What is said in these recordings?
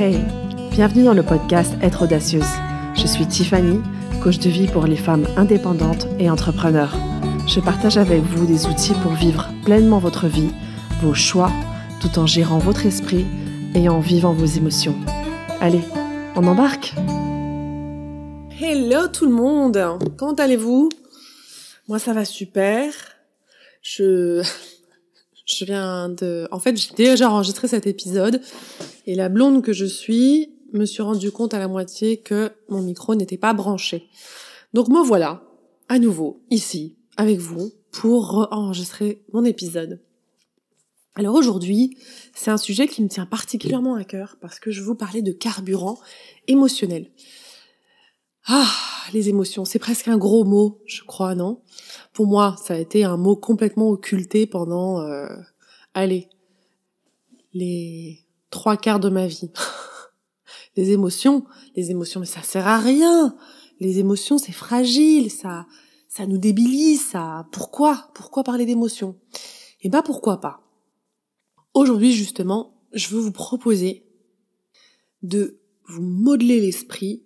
Hey, bienvenue dans le podcast Être audacieuse. Je suis Tiffany, coach de vie pour les femmes indépendantes et entrepreneurs. Je partage avec vous des outils pour vivre pleinement votre vie, vos choix, tout en gérant votre esprit et en vivant vos émotions. Allez, on embarque Hello tout le monde Comment allez-vous Moi ça va super. Je... Je viens de, en fait, j'ai déjà enregistré cet épisode et la blonde que je suis me suis rendu compte à la moitié que mon micro n'était pas branché. Donc me voilà à nouveau ici avec vous pour enregistrer mon épisode. Alors aujourd'hui, c'est un sujet qui me tient particulièrement à cœur parce que je vous parlais de carburant émotionnel. Ah, les émotions, c'est presque un gros mot, je crois, non pour moi, ça a été un mot complètement occulté pendant, euh, allez, les trois quarts de ma vie. les émotions, les émotions, mais ça sert à rien. Les émotions, c'est fragile, ça, ça nous débilise, ça. Pourquoi, pourquoi parler d'émotions Et eh ben, pourquoi pas Aujourd'hui, justement, je veux vous proposer de vous modeler l'esprit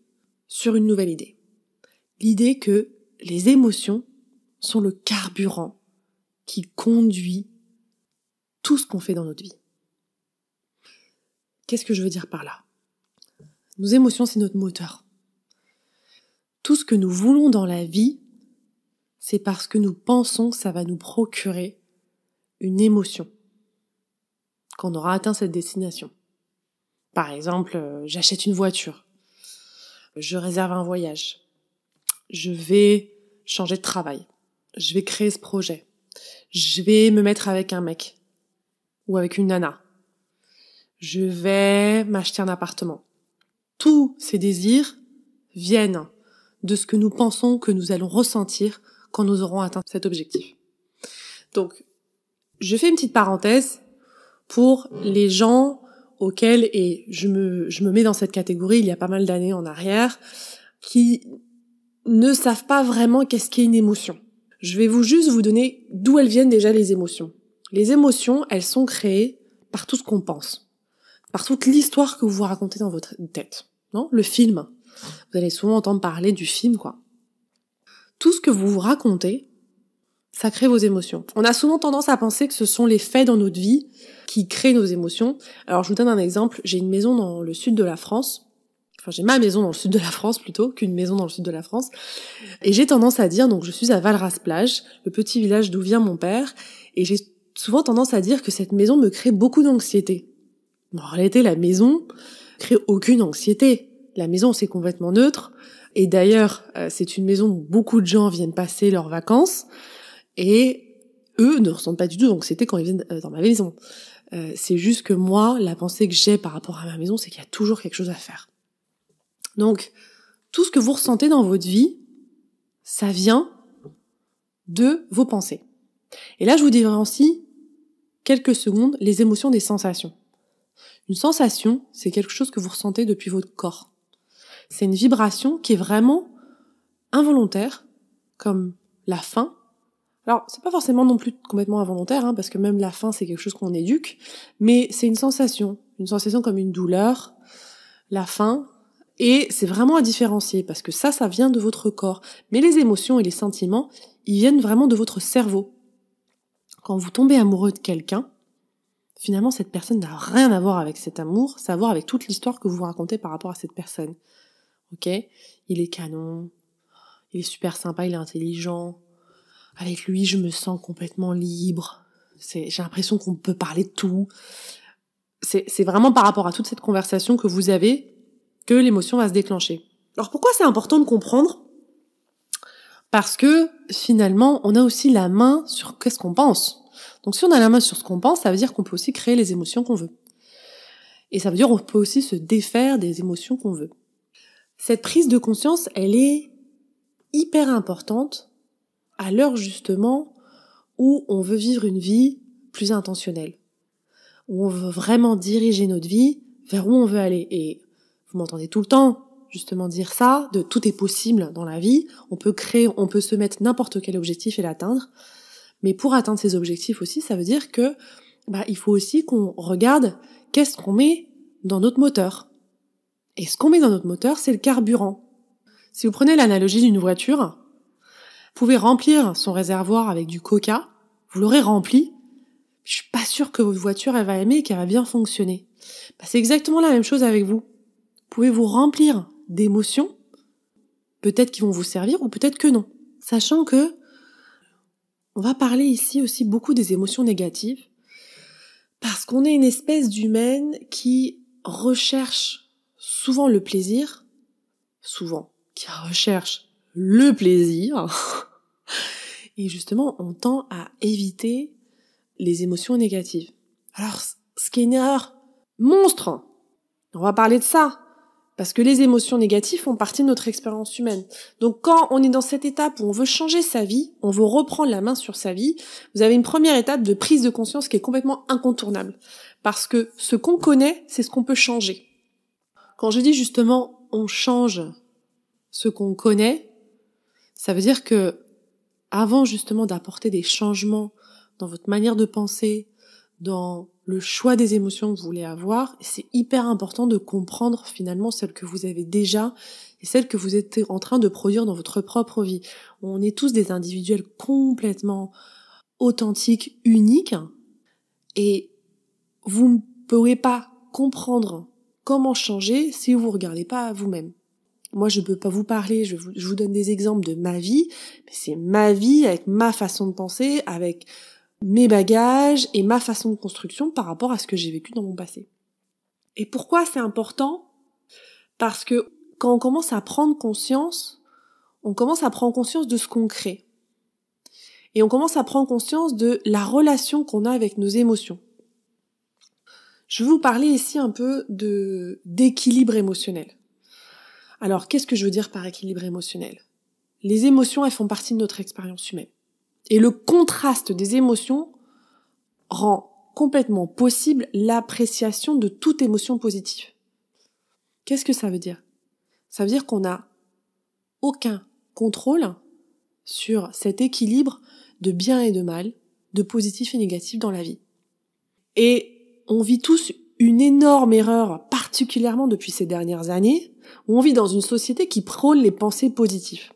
sur une nouvelle idée. L'idée que les émotions sont le carburant qui conduit tout ce qu'on fait dans notre vie. Qu'est-ce que je veux dire par là Nos émotions, c'est notre moteur. Tout ce que nous voulons dans la vie, c'est parce que nous pensons que ça va nous procurer une émotion qu'on aura atteint cette destination. Par exemple, euh, j'achète une voiture, je réserve un voyage, je vais changer de travail, je vais créer ce projet. Je vais me mettre avec un mec ou avec une nana. Je vais m'acheter un appartement. Tous ces désirs viennent de ce que nous pensons que nous allons ressentir quand nous aurons atteint cet objectif. Donc, je fais une petite parenthèse pour les gens auxquels, et je me, je me mets dans cette catégorie il y a pas mal d'années en arrière, qui ne savent pas vraiment qu'est-ce qu'est une émotion. Je vais vous juste vous donner d'où elles viennent déjà les émotions. Les émotions, elles sont créées par tout ce qu'on pense, par toute l'histoire que vous vous racontez dans votre tête, non Le film. Vous allez souvent entendre parler du film, quoi. Tout ce que vous vous racontez, ça crée vos émotions. On a souvent tendance à penser que ce sont les faits dans notre vie qui créent nos émotions. Alors je vous donne un exemple. J'ai une maison dans le sud de la France enfin j'ai ma maison dans le sud de la France plutôt qu'une maison dans le sud de la France. Et j'ai tendance à dire, donc je suis à Valras-Plage, le petit village d'où vient mon père, et j'ai souvent tendance à dire que cette maison me crée beaucoup d'anxiété. en réalité, la maison crée aucune anxiété. La maison, c'est complètement neutre. Et d'ailleurs, euh, c'est une maison où beaucoup de gens viennent passer leurs vacances et eux ne ressentent pas du tout d'anxiété quand ils viennent euh, dans ma maison. Euh, c'est juste que moi, la pensée que j'ai par rapport à ma maison, c'est qu'il y a toujours quelque chose à faire. Donc, tout ce que vous ressentez dans votre vie, ça vient de vos pensées. Et là, je vous aussi quelques secondes les émotions des sensations. Une sensation, c'est quelque chose que vous ressentez depuis votre corps. C'est une vibration qui est vraiment involontaire, comme la faim. Alors, c'est pas forcément non plus complètement involontaire, hein, parce que même la faim, c'est quelque chose qu'on éduque, mais c'est une sensation, une sensation comme une douleur. La faim, et c'est vraiment à différencier parce que ça, ça vient de votre corps. Mais les émotions et les sentiments, ils viennent vraiment de votre cerveau. Quand vous tombez amoureux de quelqu'un, finalement, cette personne n'a rien à voir avec cet amour, ça a à voir avec toute l'histoire que vous, racontez par rapport à cette personne. Ok Il est canon, il est super sympa, il est intelligent. Avec lui, je me sens complètement libre. j'ai l'impression qu'on peut parler de tout. C'est, vraiment par rapport à toute cette conversation que vous avez que l'émotion va se déclencher. Alors pourquoi c'est important de comprendre Parce que finalement, on a aussi la main sur qu'est-ce qu'on pense. Donc si on a la main sur ce qu'on pense, ça veut dire qu'on peut aussi créer les émotions qu'on veut. Et ça veut dire qu'on peut aussi se défaire des émotions qu'on veut. Cette prise de conscience, elle est hyper importante à l'heure justement où on veut vivre une vie plus intentionnelle, où on veut vraiment diriger notre vie vers où on veut aller. Et vous m'entendez tout le temps justement dire ça, de tout est possible dans la vie, on peut créer, on peut se mettre n'importe quel objectif et l'atteindre. Mais pour atteindre ces objectifs aussi, ça veut dire que bah, il faut aussi qu'on regarde qu'est-ce qu'on met dans notre moteur. Et ce qu'on met dans notre moteur, c'est le carburant. Si vous prenez l'analogie d'une voiture, vous pouvez remplir son réservoir avec du coca, vous l'aurez rempli, je suis pas sûr que votre voiture elle va aimer et qu'elle va bien fonctionner. Bah, c'est exactement la même chose avec vous pouvez vous remplir d'émotions, peut-être qui vont vous servir ou peut-être que non. Sachant que on va parler ici aussi beaucoup des émotions négatives, parce qu'on est une espèce d'humaine qui recherche souvent le plaisir, souvent, qui recherche le plaisir, et justement on tend à éviter les émotions négatives. Alors, ce qui est une erreur monstre, on va parler de ça, parce que les émotions négatives font partie de notre expérience humaine. Donc quand on est dans cette étape où on veut changer sa vie, on veut reprendre la main sur sa vie, vous avez une première étape de prise de conscience qui est complètement incontournable. Parce que ce qu'on connaît, c'est ce qu'on peut changer. Quand je dis justement on change ce qu'on connaît, ça veut dire que avant justement d'apporter des changements dans votre manière de penser, dans le choix des émotions que vous voulez avoir. C'est hyper important de comprendre finalement celles que vous avez déjà et celles que vous êtes en train de produire dans votre propre vie. On est tous des individuels complètement authentiques, uniques, et vous ne pourrez pas comprendre comment changer si vous ne regardez pas vous-même. Moi, je ne peux pas vous parler, je vous, donne des exemples de ma vie, mais c'est ma vie avec ma façon de penser, avec mes bagages et ma façon de construction par rapport à ce que j'ai vécu dans mon passé. Et pourquoi c'est important Parce que quand on commence à prendre conscience, on commence à prendre conscience de ce qu'on crée. Et on commence à prendre conscience de la relation qu'on a avec nos émotions. Je vais vous parler ici un peu de d'équilibre émotionnel. Alors, qu'est-ce que je veux dire par équilibre émotionnel Les émotions, elles font partie de notre expérience humaine. Et le contraste des émotions rend complètement possible l'appréciation de toute émotion positive. Qu'est-ce que ça veut dire Ça veut dire qu'on n'a aucun contrôle sur cet équilibre de bien et de mal, de positif et négatif dans la vie. Et on vit tous une énorme erreur, particulièrement depuis ces dernières années, où on vit dans une société qui prône les pensées positives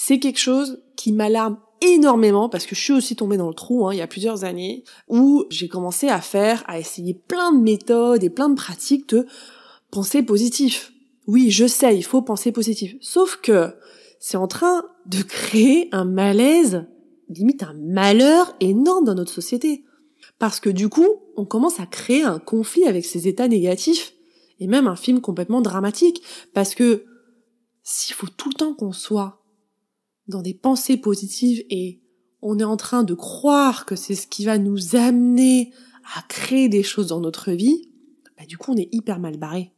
c'est quelque chose qui m'alarme énormément parce que je suis aussi tombée dans le trou hein, il y a plusieurs années où j'ai commencé à faire, à essayer plein de méthodes et plein de pratiques de penser positif. Oui, je sais, il faut penser positif. Sauf que c'est en train de créer un malaise, limite un malheur énorme dans notre société. Parce que du coup, on commence à créer un conflit avec ces états négatifs et même un film complètement dramatique. Parce que s'il faut tout le temps qu'on soit dans des pensées positives et on est en train de croire que c'est ce qui va nous amener à créer des choses dans notre vie, bah du coup on est hyper mal barré.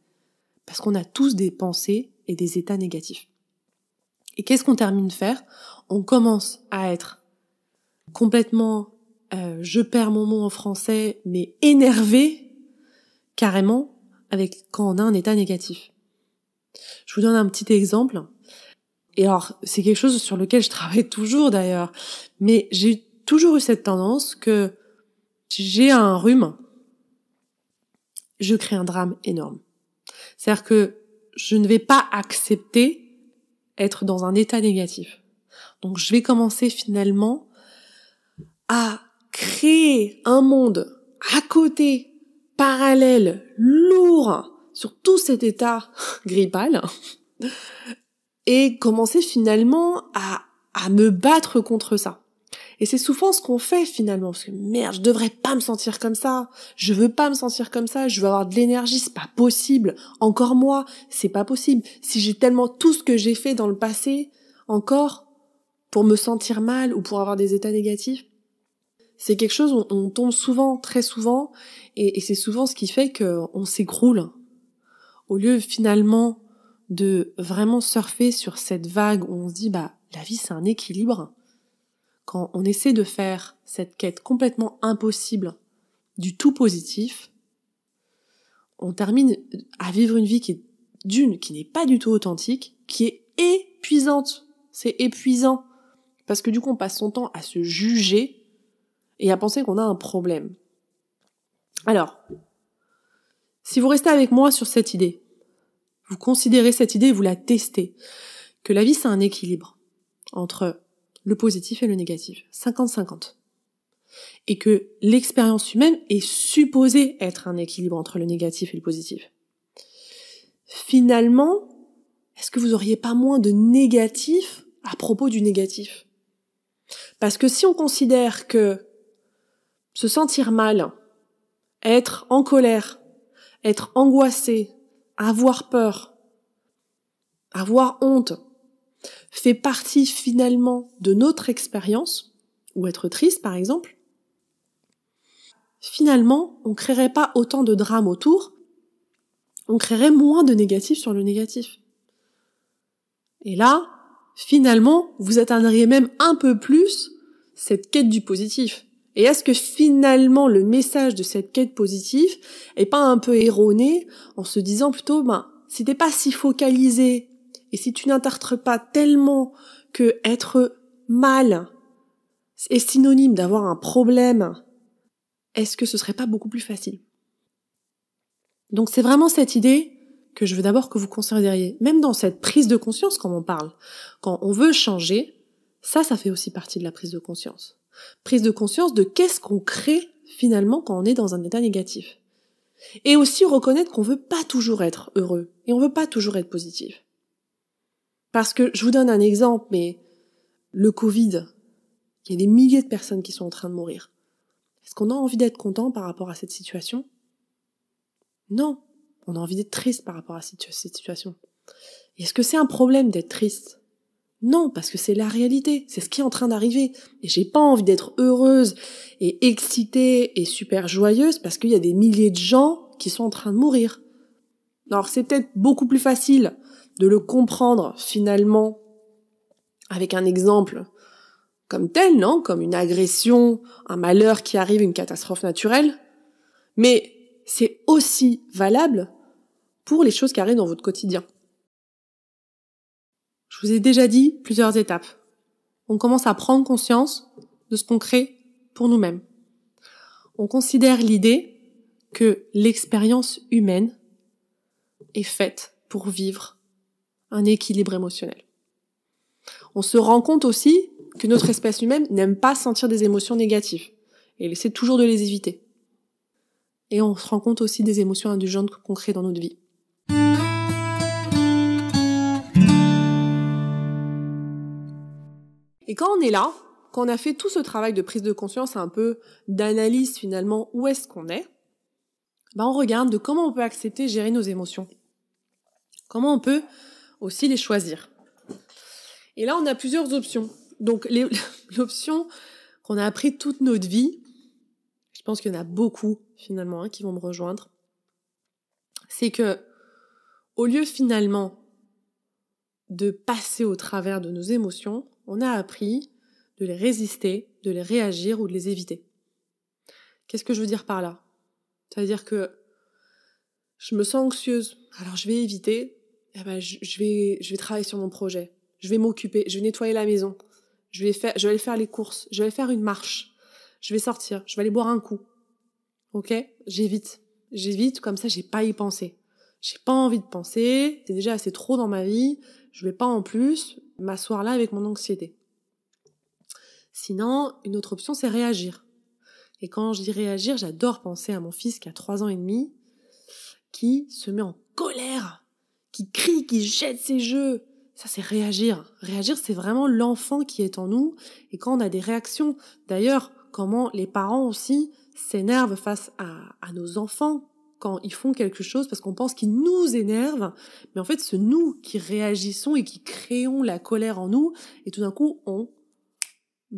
Parce qu'on a tous des pensées et des états négatifs. Et qu'est-ce qu'on termine de faire On commence à être complètement, euh, je perds mon mot en français, mais énervé, carrément, avec quand on a un état négatif. Je vous donne un petit exemple. Et alors, c'est quelque chose sur lequel je travaille toujours d'ailleurs. Mais j'ai toujours eu cette tendance que j'ai un rhume, je crée un drame énorme. C'est-à-dire que je ne vais pas accepter être dans un état négatif. Donc je vais commencer finalement à créer un monde à côté, parallèle, lourd sur tout cet état grippal et commencer finalement à, à me battre contre ça. Et c'est souvent ce qu'on fait finalement, parce que merde, je devrais pas me sentir comme ça, je veux pas me sentir comme ça, je veux avoir de l'énergie, c'est pas possible, encore moi, c'est pas possible. Si j'ai tellement tout ce que j'ai fait dans le passé, encore, pour me sentir mal ou pour avoir des états négatifs, c'est quelque chose où on tombe souvent, très souvent, et, c'est souvent ce qui fait qu'on s'écroule. Au lieu finalement de vraiment surfer sur cette vague où on se dit bah la vie c'est un équilibre. Quand on essaie de faire cette quête complètement impossible du tout positif, on termine à vivre une vie qui est d'une qui n'est pas du tout authentique, qui est épuisante. C'est épuisant parce que du coup on passe son temps à se juger et à penser qu'on a un problème. Alors, si vous restez avec moi sur cette idée, vous considérez cette idée vous la testez, que la vie c'est un équilibre entre le positif et le négatif, 50-50. Et que l'expérience humaine est supposée être un équilibre entre le négatif et le positif. Finalement, est-ce que vous auriez pas moins de négatif à propos du négatif Parce que si on considère que se sentir mal, être en colère, être angoissé, avoir peur, avoir honte, fait partie finalement de notre expérience, ou être triste par exemple, finalement, on créerait pas autant de drames autour, on créerait moins de négatifs sur le négatif. Et là, finalement, vous atteindriez même un peu plus cette quête du positif. Et est-ce que finalement le message de cette quête positive est pas un peu erroné en se disant plutôt, ben, si t'es pas si focalisé et si tu n'interprètes pas tellement que être mal est synonyme d'avoir un problème, est-ce que ce serait pas beaucoup plus facile? Donc c'est vraiment cette idée que je veux d'abord que vous considériez, même dans cette prise de conscience quand on parle, quand on veut changer, ça, ça fait aussi partie de la prise de conscience prise de conscience de qu'est-ce qu'on crée finalement quand on est dans un état négatif. Et aussi reconnaître qu'on veut pas toujours être heureux et on veut pas toujours être positif. Parce que je vous donne un exemple, mais le Covid, il y a des milliers de personnes qui sont en train de mourir. Est-ce qu'on a envie d'être content par rapport à cette situation Non, on a envie d'être triste par rapport à cette situation. Est-ce que c'est un problème d'être triste non, parce que c'est la réalité, c'est ce qui est en train d'arriver. Et j'ai pas envie d'être heureuse et excitée et super joyeuse parce qu'il y a des milliers de gens qui sont en train de mourir. Alors c'est peut-être beaucoup plus facile de le comprendre finalement avec un exemple comme tel, non Comme une agression, un malheur qui arrive, une catastrophe naturelle. Mais c'est aussi valable pour les choses qui arrivent dans votre quotidien. Je vous ai déjà dit plusieurs étapes. On commence à prendre conscience de ce qu'on crée pour nous-mêmes. On considère l'idée que l'expérience humaine est faite pour vivre un équilibre émotionnel. On se rend compte aussi que notre espèce humaine n'aime pas sentir des émotions négatives et essaie toujours de les éviter. Et on se rend compte aussi des émotions indulgentes qu'on crée dans notre vie. Et quand on est là, quand on a fait tout ce travail de prise de conscience, un peu d'analyse finalement, où est-ce qu'on est, ben on regarde de comment on peut accepter, gérer nos émotions. Comment on peut aussi les choisir. Et là, on a plusieurs options. Donc, l'option qu'on a appris toute notre vie, je pense qu'il y en a beaucoup finalement hein, qui vont me rejoindre, c'est que au lieu finalement de passer au travers de nos émotions, on a appris de les résister, de les réagir ou de les éviter. Qu'est-ce que je veux dire par là C'est-à-dire que je me sens anxieuse, alors je vais éviter, eh ben, je, vais, je vais travailler sur mon projet, je vais m'occuper, je vais nettoyer la maison, je vais, faire, je vais aller faire les courses, je vais aller faire une marche, je vais sortir, je vais aller boire un coup. Ok J'évite. J'évite, comme ça j'ai pas à y penser. J'ai pas envie de penser, c'est déjà assez trop dans ma vie, je vais pas en plus, m'asseoir là avec mon anxiété. Sinon, une autre option, c'est réagir. Et quand je dis réagir, j'adore penser à mon fils qui a trois ans et demi, qui se met en colère, qui crie, qui jette ses jeux. Ça, c'est réagir. Réagir, c'est vraiment l'enfant qui est en nous. Et quand on a des réactions, d'ailleurs, comment les parents aussi s'énervent face à nos enfants quand ils font quelque chose parce qu'on pense qu'ils nous énervent, mais en fait c'est nous qui réagissons et qui créons la colère en nous, et tout d'un coup on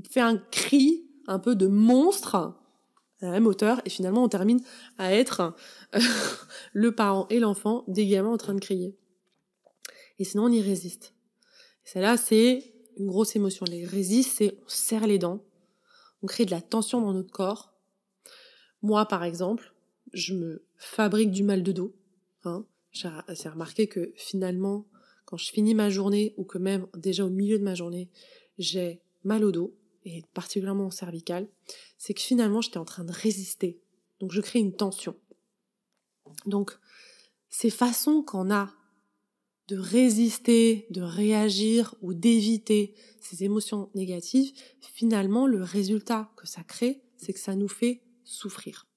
fait un cri un peu de monstre à la même hauteur, et finalement on termine à être euh, le parent et l'enfant des gamins en train de crier. Et sinon on y résiste. celle-là c'est une grosse émotion. Les résiste, c'est on serre les dents, on crée de la tension dans notre corps. Moi par exemple, je me fabrique du mal de dos. Hein. J'ai remarqué que finalement, quand je finis ma journée ou que même déjà au milieu de ma journée, j'ai mal au dos et particulièrement au cervical, c'est que finalement j'étais en train de résister. Donc je crée une tension. Donc ces façons qu'on a de résister, de réagir ou d'éviter ces émotions négatives, finalement le résultat que ça crée, c'est que ça nous fait souffrir.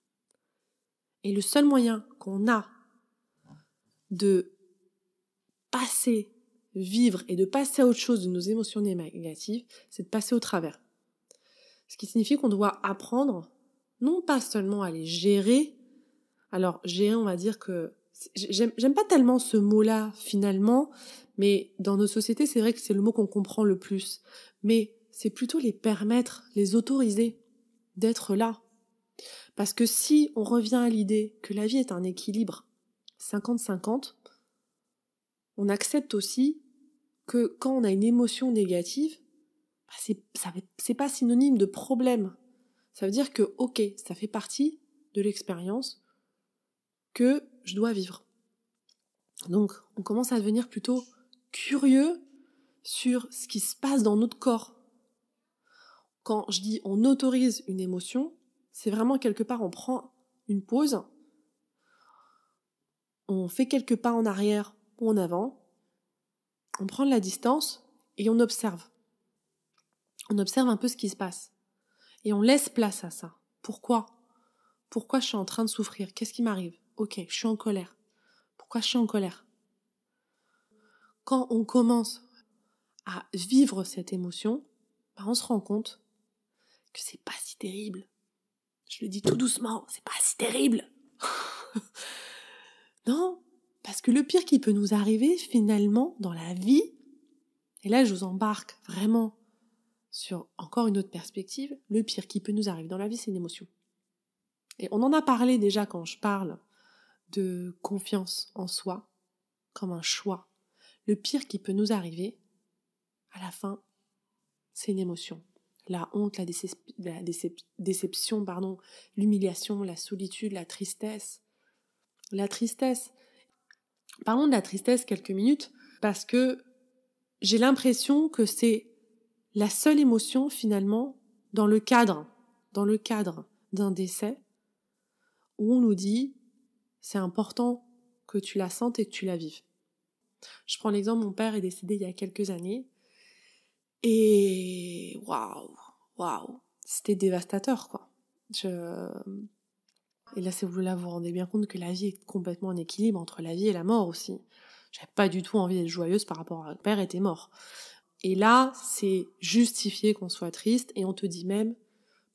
Et le seul moyen qu'on a de passer, vivre et de passer à autre chose de nos émotions négatives, c'est de passer au travers. Ce qui signifie qu'on doit apprendre non pas seulement à les gérer, alors gérer on va dire que j'aime pas tellement ce mot-là finalement, mais dans nos sociétés c'est vrai que c'est le mot qu'on comprend le plus, mais c'est plutôt les permettre, les autoriser d'être là, parce que si on revient à l'idée que la vie est un équilibre 50-50, on accepte aussi que quand on a une émotion négative, bah, ce c'est pas synonyme de problème. Ça veut dire que, ok, ça fait partie de l'expérience que je dois vivre. Donc, on commence à devenir plutôt curieux sur ce qui se passe dans notre corps. Quand je dis on autorise une émotion, c'est vraiment quelque part, on prend une pause, on fait quelques pas en arrière ou en avant, on prend de la distance et on observe. On observe un peu ce qui se passe. Et on laisse place à ça. Pourquoi Pourquoi je suis en train de souffrir Qu'est-ce qui m'arrive Ok, je suis en colère. Pourquoi je suis en colère Quand on commence à vivre cette émotion, bah on se rend compte que c'est pas si terrible. Je le dis tout doucement, c'est pas si terrible. non, parce que le pire qui peut nous arriver finalement dans la vie, et là je vous embarque vraiment sur encore une autre perspective, le pire qui peut nous arriver dans la vie, c'est une émotion. Et on en a parlé déjà quand je parle de confiance en soi comme un choix. Le pire qui peut nous arriver, à la fin, c'est une émotion la honte, la, déception, pardon, l'humiliation, la solitude, la tristesse. La tristesse. Parlons de la tristesse quelques minutes parce que j'ai l'impression que c'est la seule émotion finalement dans le cadre, dans le cadre d'un décès où on nous dit c'est important que tu la sentes et que tu la vives. Je prends l'exemple, mon père est décédé il y a quelques années et waouh, waouh, c'était dévastateur, quoi. Je... Et là, si vous là, vous rendez bien compte que la vie est complètement en équilibre entre la vie et la mort aussi. J'avais pas du tout envie d'être joyeuse par rapport à mon père était mort. Et là, c'est justifié qu'on soit triste et on te dit même,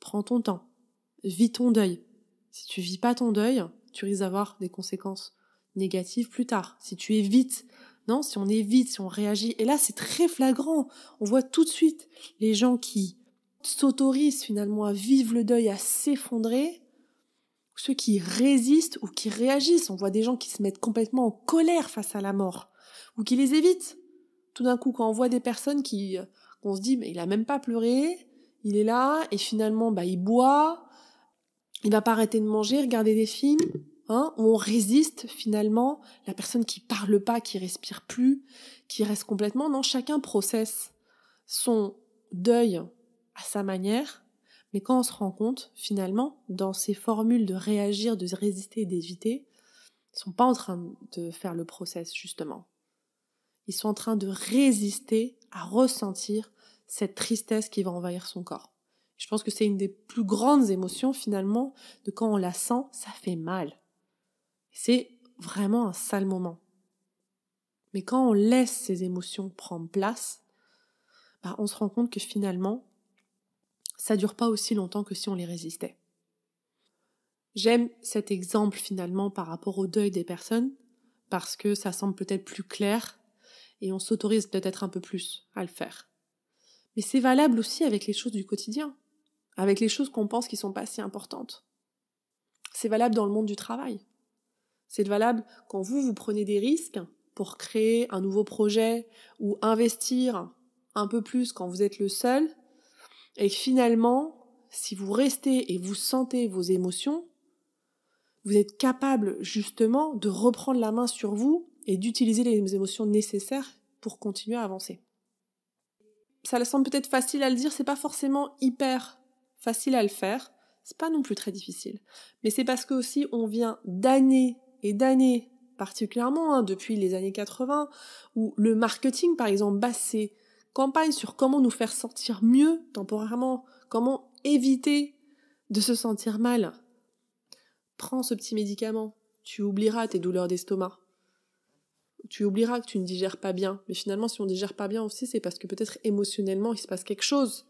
prends ton temps, vis ton deuil. Si tu vis pas ton deuil, tu risques d'avoir des conséquences négatives plus tard. Si tu évites si on évite, si on réagit. Et là, c'est très flagrant. On voit tout de suite les gens qui s'autorisent finalement à vivre le deuil, à s'effondrer, ceux qui résistent ou qui réagissent. On voit des gens qui se mettent complètement en colère face à la mort ou qui les évitent. Tout d'un coup, quand on voit des personnes qui, euh, on se dit, mais il a même pas pleuré, il est là et finalement, bah, il boit, il va pas arrêter de manger, regarder des films. Hein, où on résiste finalement, la personne qui parle pas, qui respire plus, qui reste complètement. Non, chacun processe son deuil à sa manière, mais quand on se rend compte, finalement, dans ces formules de réagir, de résister d'éviter, ils sont pas en train de faire le process, justement. Ils sont en train de résister à ressentir cette tristesse qui va envahir son corps. Je pense que c'est une des plus grandes émotions finalement de quand on la sent, ça fait mal. C'est vraiment un sale moment. Mais quand on laisse ces émotions prendre place, bah, on se rend compte que finalement, ça dure pas aussi longtemps que si on les résistait. J'aime cet exemple finalement par rapport au deuil des personnes, parce que ça semble peut-être plus clair et on s'autorise peut-être un peu plus à le faire. Mais c'est valable aussi avec les choses du quotidien, avec les choses qu'on pense qui sont pas si importantes. C'est valable dans le monde du travail. C'est valable quand vous, vous prenez des risques pour créer un nouveau projet ou investir un peu plus quand vous êtes le seul. Et finalement, si vous restez et vous sentez vos émotions, vous êtes capable justement de reprendre la main sur vous et d'utiliser les émotions nécessaires pour continuer à avancer. Ça semble peut-être facile à le dire, c'est pas forcément hyper facile à le faire, c'est pas non plus très difficile. Mais c'est parce que aussi on vient d'années et d'années, particulièrement hein, depuis les années 80, où le marketing, par exemple, ses campagne sur comment nous faire sentir mieux temporairement, comment éviter de se sentir mal. Prends ce petit médicament, tu oublieras tes douleurs d'estomac. Tu oublieras que tu ne digères pas bien. Mais finalement, si on ne digère pas bien aussi, c'est parce que peut-être émotionnellement, il se passe quelque chose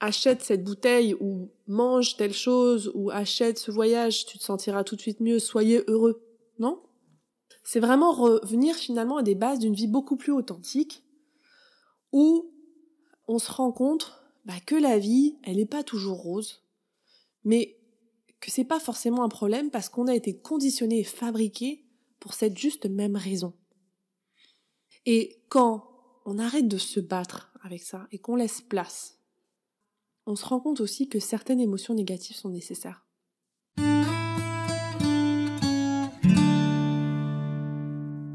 achète cette bouteille ou mange telle chose ou achète ce voyage, tu te sentiras tout de suite mieux, soyez heureux, non C'est vraiment revenir finalement à des bases d'une vie beaucoup plus authentique où on se rend compte bah, que la vie, elle n'est pas toujours rose, mais que c'est pas forcément un problème parce qu'on a été conditionné et fabriqué pour cette juste même raison. Et quand on arrête de se battre avec ça et qu'on laisse place on se rend compte aussi que certaines émotions négatives sont nécessaires.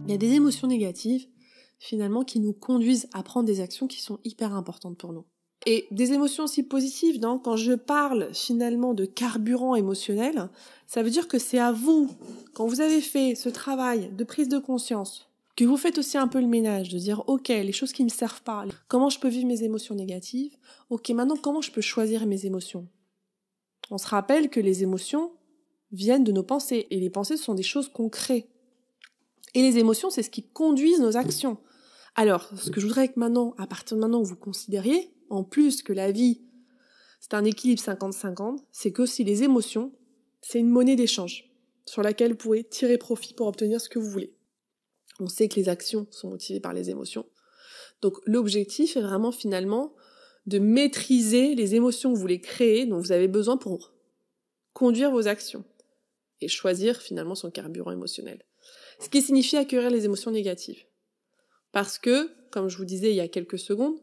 Il y a des émotions négatives, finalement, qui nous conduisent à prendre des actions qui sont hyper importantes pour nous. Et des émotions aussi positives, non Quand je parle finalement de carburant émotionnel, ça veut dire que c'est à vous, quand vous avez fait ce travail de prise de conscience, que vous faites aussi un peu le ménage, de dire, ok, les choses qui ne me servent pas, comment je peux vivre mes émotions négatives, ok, maintenant comment je peux choisir mes émotions On se rappelle que les émotions viennent de nos pensées, et les pensées, sont des choses qu'on crée. Et les émotions, c'est ce qui conduit nos actions. Alors, ce que je voudrais que maintenant, à partir de maintenant, vous considériez, en plus que la vie, c'est un équilibre 50-50, c'est que si les émotions, c'est une monnaie d'échange sur laquelle vous pouvez tirer profit pour obtenir ce que vous voulez. On sait que les actions sont motivées par les émotions. Donc l'objectif est vraiment finalement de maîtriser les émotions que vous voulez créer, dont vous avez besoin pour conduire vos actions et choisir finalement son carburant émotionnel. Ce qui signifie accueillir les émotions négatives. Parce que, comme je vous disais il y a quelques secondes,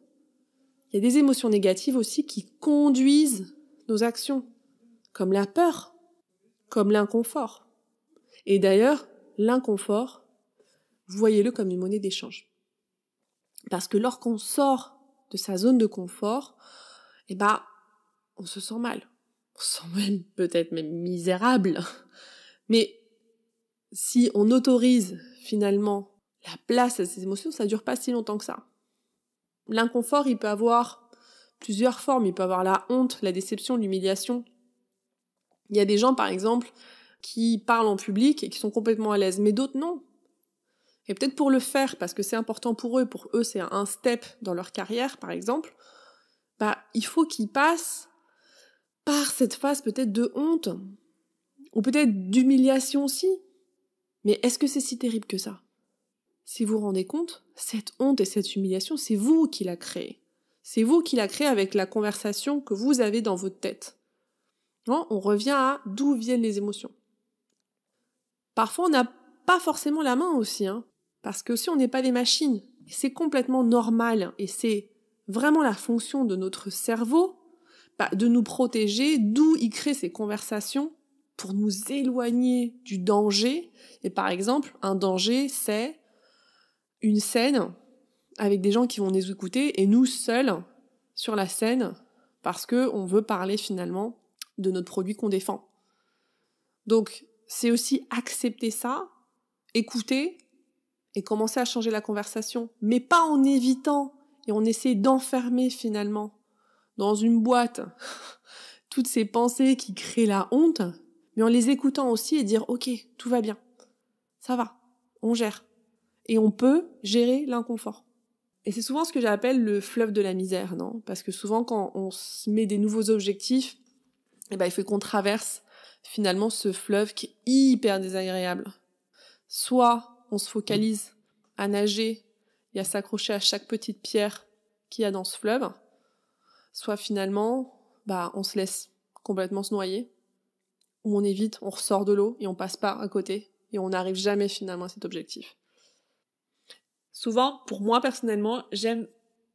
il y a des émotions négatives aussi qui conduisent nos actions, comme la peur, comme l'inconfort. Et d'ailleurs, l'inconfort, voyez-le comme une monnaie d'échange. Parce que lorsqu'on sort de sa zone de confort, eh ben, on se sent mal. On se sent même, peut-être même misérable. Mais si on autorise finalement la place à ces émotions, ça dure pas si longtemps que ça. L'inconfort, il peut avoir plusieurs formes. Il peut avoir la honte, la déception, l'humiliation. Il y a des gens, par exemple, qui parlent en public et qui sont complètement à l'aise, mais d'autres non. Et peut-être pour le faire, parce que c'est important pour eux, pour eux c'est un step dans leur carrière par exemple, bah il faut qu'ils passent par cette phase peut-être de honte, ou peut-être d'humiliation aussi. Mais est-ce que c'est si terrible que ça Si vous vous rendez compte, cette honte et cette humiliation, c'est vous qui la créez. C'est vous qui la créez avec la conversation que vous avez dans votre tête. on revient à d'où viennent les émotions. Parfois, on n'a pas forcément la main aussi. Hein. Parce que si on n'est pas des machines, c'est complètement normal et c'est vraiment la fonction de notre cerveau bah, de nous protéger, d'où il crée ces conversations pour nous éloigner du danger. Et par exemple, un danger, c'est une scène avec des gens qui vont nous écouter et nous seuls sur la scène parce que veut parler finalement de notre produit qu'on défend. Donc, c'est aussi accepter ça, écouter et commencer à changer la conversation, mais pas en évitant et on essaie d'enfermer finalement dans une boîte toutes ces pensées qui créent la honte, mais en les écoutant aussi et dire ok, tout va bien, ça va, on gère et on peut gérer l'inconfort. Et c'est souvent ce que j'appelle le fleuve de la misère, non Parce que souvent quand on se met des nouveaux objectifs, eh ben, il faut qu'on traverse finalement ce fleuve qui est hyper désagréable. Soit on se focalise à nager et à s'accrocher à chaque petite pierre qu'il y a dans ce fleuve, soit finalement, bah, on se laisse complètement se noyer, ou on évite, on ressort de l'eau et on passe pas à côté, et on n'arrive jamais finalement à cet objectif. Souvent, pour moi personnellement, j'aime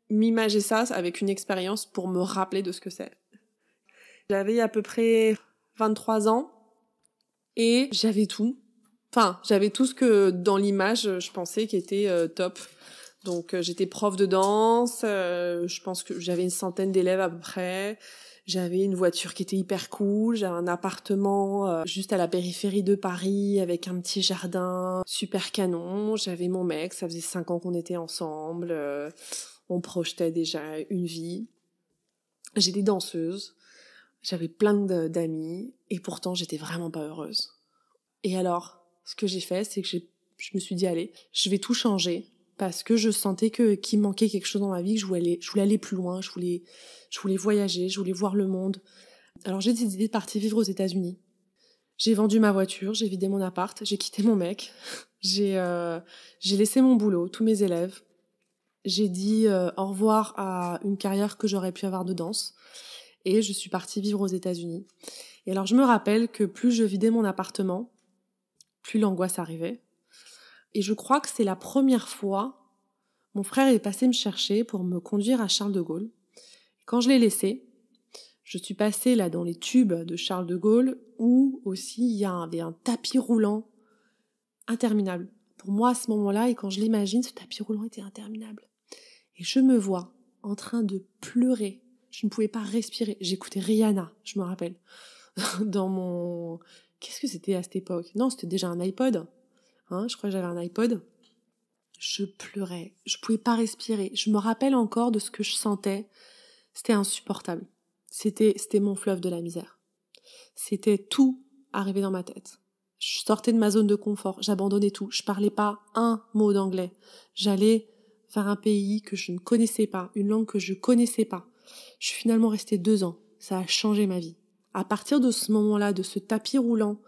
m'imager ça avec une expérience pour me rappeler de ce que c'est. J'avais à peu près 23 ans et j'avais tout. Enfin, j'avais tout ce que dans l'image, je pensais qui était euh, top. Donc, euh, j'étais prof de danse. Euh, je pense que j'avais une centaine d'élèves à peu près. J'avais une voiture qui était hyper cool, j'avais un appartement juste à la périphérie de Paris avec un petit jardin super canon, j'avais mon mec, ça faisait cinq ans qu'on était ensemble, on projetait déjà une vie. J'étais danseuse, j'avais plein d'amis et pourtant j'étais vraiment pas heureuse. Et alors, ce que j'ai fait, c'est que je me suis dit, allez, je vais tout changer parce que je sentais que qu'il manquait quelque chose dans ma vie, que je voulais aller, je voulais aller plus loin, je voulais, je voulais voyager, je voulais voir le monde. Alors j'ai décidé de partir vivre aux États-Unis. J'ai vendu ma voiture, j'ai vidé mon appart, j'ai quitté mon mec, euh, j'ai laissé mon boulot, tous mes élèves. J'ai dit euh, au revoir à une carrière que j'aurais pu avoir de danse et je suis partie vivre aux États-Unis. Et alors je me rappelle que plus je vidais mon appartement, plus l'angoisse arrivait. Et je crois que c'est la première fois, mon frère est passé me chercher pour me conduire à Charles de Gaulle. quand je l'ai laissé, je suis passée là dans les tubes de Charles de Gaulle où aussi il y avait un tapis roulant interminable. Pour moi, à ce moment-là, et quand je l'imagine, ce tapis roulant était interminable. Et je me vois en train de pleurer. Je ne pouvais pas respirer. J'écoutais Rihanna, je me rappelle, dans mon Qu'est-ce que c'était à cette époque Non, c'était déjà un iPod. Hein, je crois que j'avais un iPod. Je pleurais, je pouvais pas respirer. Je me rappelle encore de ce que je sentais. C'était insupportable. C'était, c'était mon fleuve de la misère. C'était tout arrivé dans ma tête. Je sortais de ma zone de confort, j'abandonnais tout. Je parlais pas un mot d'anglais. J'allais vers un pays que je ne connaissais pas, une langue que je connaissais pas. Je suis finalement restée deux ans. Ça a changé ma vie à partir de ce moment-là, de ce tapis roulant,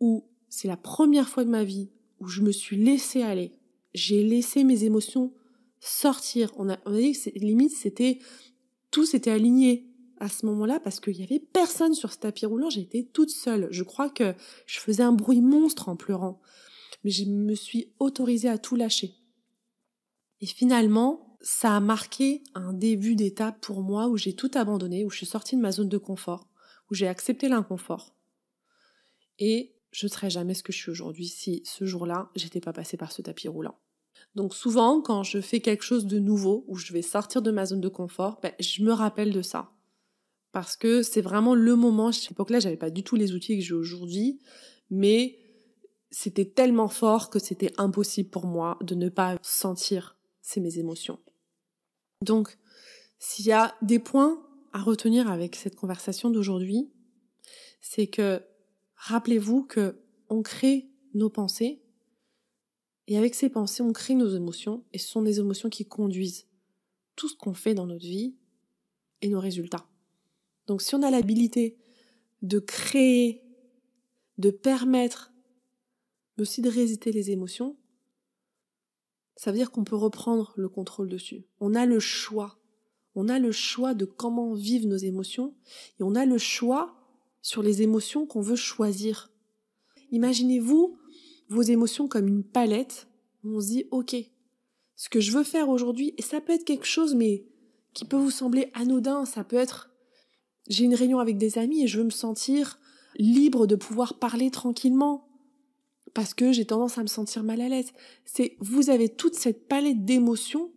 où c'est la première fois de ma vie où je me suis laissée aller, j'ai laissé mes émotions sortir. On a, on a dit que limite, c'était, tout s'était aligné à ce moment-là parce qu'il n'y avait personne sur ce tapis roulant, j'étais toute seule. Je crois que je faisais un bruit monstre en pleurant. Mais je me suis autorisée à tout lâcher. Et finalement, ça a marqué un début d'étape pour moi où j'ai tout abandonné, où je suis sortie de ma zone de confort j'ai accepté l'inconfort. Et je ne serais jamais ce que je suis aujourd'hui si ce jour-là, j'étais pas passée par ce tapis roulant. Donc souvent, quand je fais quelque chose de nouveau, où je vais sortir de ma zone de confort, ben, je me rappelle de ça. Parce que c'est vraiment le moment, à cette époque-là, j'avais pas du tout les outils que j'ai aujourd'hui, mais c'était tellement fort que c'était impossible pour moi de ne pas sentir ces mes émotions. Donc, s'il y a des points à retenir avec cette conversation d'aujourd'hui, c'est que rappelez-vous que on crée nos pensées et avec ces pensées, on crée nos émotions et ce sont des émotions qui conduisent tout ce qu'on fait dans notre vie et nos résultats. Donc si on a l'habilité de créer, de permettre, mais aussi de résister les émotions, ça veut dire qu'on peut reprendre le contrôle dessus. On a le choix on a le choix de comment vivent nos émotions et on a le choix sur les émotions qu'on veut choisir. Imaginez-vous vos émotions comme une palette. on se dit, OK, ce que je veux faire aujourd'hui, et ça peut être quelque chose, mais qui peut vous sembler anodin, ça peut être, j'ai une réunion avec des amis et je veux me sentir libre de pouvoir parler tranquillement, parce que j'ai tendance à me sentir mal à l'aise. C'est, vous avez toute cette palette d'émotions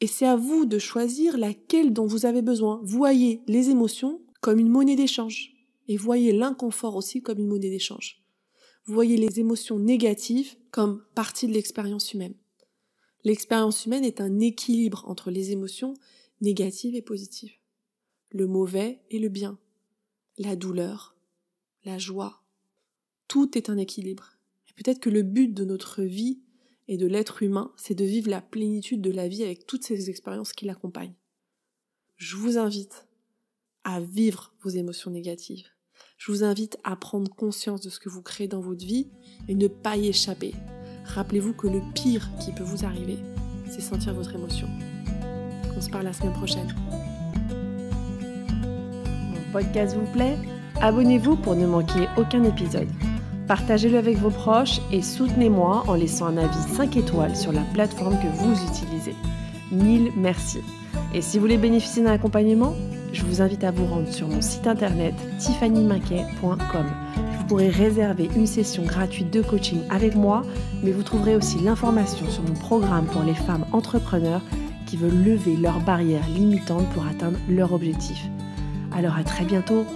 et c'est à vous de choisir laquelle dont vous avez besoin. Voyez les émotions comme une monnaie d'échange. Et voyez l'inconfort aussi comme une monnaie d'échange. Voyez les émotions négatives comme partie de l'expérience humaine. L'expérience humaine est un équilibre entre les émotions négatives et positives. Le mauvais et le bien. La douleur, la joie. Tout est un équilibre. Et peut-être que le but de notre vie et de l'être humain, c'est de vivre la plénitude de la vie avec toutes ces expériences qui l'accompagnent. Je vous invite à vivre vos émotions négatives. Je vous invite à prendre conscience de ce que vous créez dans votre vie et ne pas y échapper. Rappelez-vous que le pire qui peut vous arriver, c'est sentir votre émotion. On se parle la semaine prochaine. Mon podcast vous plaît Abonnez-vous pour ne manquer aucun épisode. Partagez-le avec vos proches et soutenez-moi en laissant un avis 5 étoiles sur la plateforme que vous utilisez. Mille merci. Et si vous voulez bénéficier d'un accompagnement, je vous invite à vous rendre sur mon site internet tiffanymaquet.com. Vous pourrez réserver une session gratuite de coaching avec moi, mais vous trouverez aussi l'information sur mon programme pour les femmes entrepreneurs qui veulent lever leurs barrières limitantes pour atteindre leur objectif. Alors à très bientôt